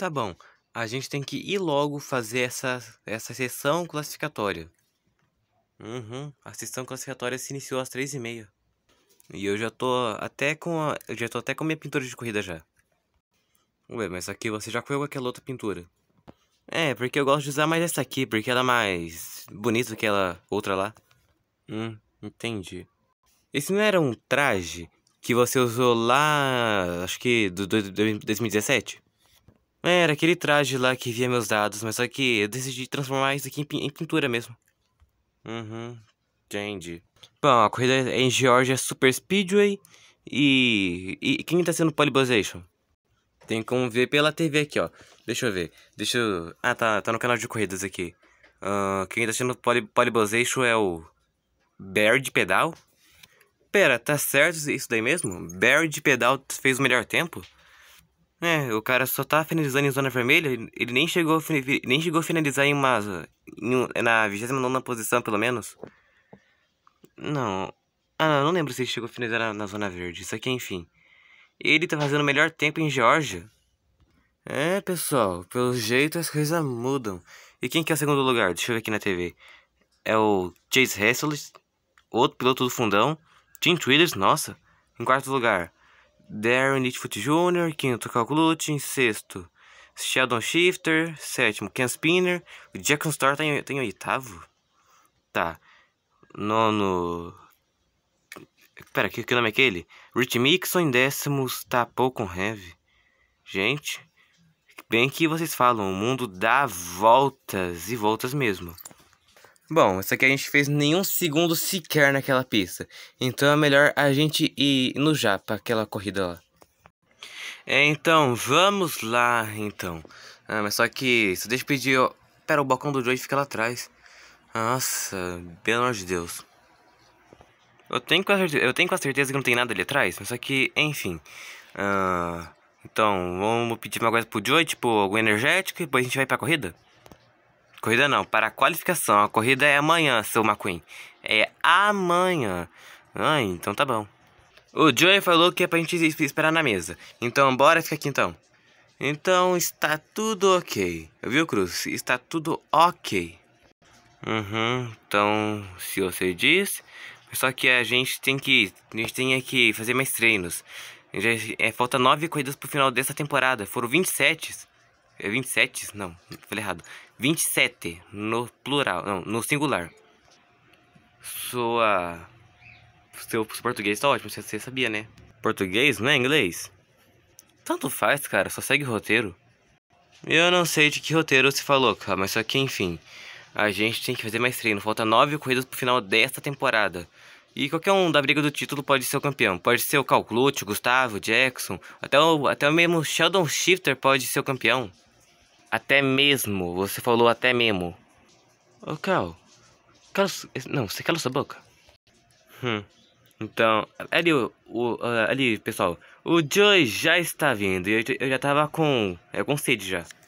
Tá bom. A gente tem que ir logo fazer essa, essa sessão classificatória. Uhum. A sessão classificatória se iniciou às três e meia. E eu já tô até com a, eu já tô até com a minha pintura de corrida já. Ué, mas aqui você já comeu aquela outra pintura. É, porque eu gosto de usar mais essa aqui, porque ela é mais bonita que ela outra lá. Hum, entendi. Esse não era um traje que você usou lá, acho que do, do, do 2017? era aquele traje lá que via meus dados, mas só que eu decidi transformar isso aqui em, pintura mesmo. Uhum, entendi. Bom, a corrida em Georgia é Super Speedway e... E quem tá sendo Pole Position? Tem como ver pela TV aqui, ó. Deixa eu ver. Deixa eu... Ah, tá, tá no canal de corridas aqui. Uh, quem tá sendo Pole, pole Position é o... Bear de Pedal? Pera, tá certo isso daí mesmo? Bear de Pedal fez o melhor tempo? É, o cara só tá finalizando em zona vermelha, ele nem chegou a, nem chegou a finalizar em uma. Em, na 29 posição, pelo menos. Não. Ah, não, lembro se ele chegou a finalizar na, na zona verde. Isso aqui, enfim. Ele tá fazendo o melhor tempo em georgia É, pessoal, pelo jeito as coisas mudam. E quem que é o segundo lugar? Deixa eu ver aqui na TV. É o Chase Hessler, outro piloto do fundão. Tim Twitters, nossa. Em quarto lugar, Darren Litchfoot Jr., quinto Cal Glutin, sexto Sheldon Shifter, sétimo Ken Spinner, o Jackson Star tem, tá tá em, oitavo? Tá. Nono. Pera, que, que nome é aquele? Rich Mixon em décimos, está pouco heavy. Gente, bem que vocês falam, o mundo dá voltas e voltas mesmo. Bom, isso aqui a gente fez nenhum segundo sequer naquela pista. Então é melhor a gente ir no já para aquela corrida lá. É, então, vamos lá, então. Ah, mas só que, se eu despedir, ó... Pera, o balcão do Joey fica lá atrás. Nossa, pelo amor de Deus. Eu tenho com certeza, eu tenho quase certeza que não tem nada ali atrás, mas só que, enfim. Ah, então, vamos pedir uma coisa pro Joey, tipo, algum energético, e depois a gente vai pra corrida? Corrida não, para a qualificação. A corrida é amanhã, seu McQueen. É amanhã. Ah, então tá bom. O Joey falou que é pra gente esperar na mesa. Então bora ficar aqui então. Então está tudo ok. Viu, Cruz? Está tudo ok. Uhum, então se você diz. Só que a gente tem que. A gente tem que fazer mais treinos. Já, é, falta nove corridas pro final dessa temporada. Foram 27. É 27? Não, falei errado. 27 no plural, não, no singular. Sua. Seu, seu português tá ótimo, você, sabia, né? Português não é inglês? Tanto faz, cara, só segue roteiro. Eu não sei de que roteiro você falou, cara, mas só que enfim. A gente tem que fazer mais treino. Falta nove corridas pro final desta temporada. E qualquer um da briga do título pode ser o campeão. Pode ser o Calclute, Gustavo, Jackson, até o, até o mesmo Sheldon Shifter pode ser o campeão. Até mesmo. Você falou até mesmo. Ô, cal Cal. não, você cala sua boca. Hum. Então, ali, o, o, ah, ali, pessoal, o Joey já está vindo. Eu, eu já tava com, é, com sede já.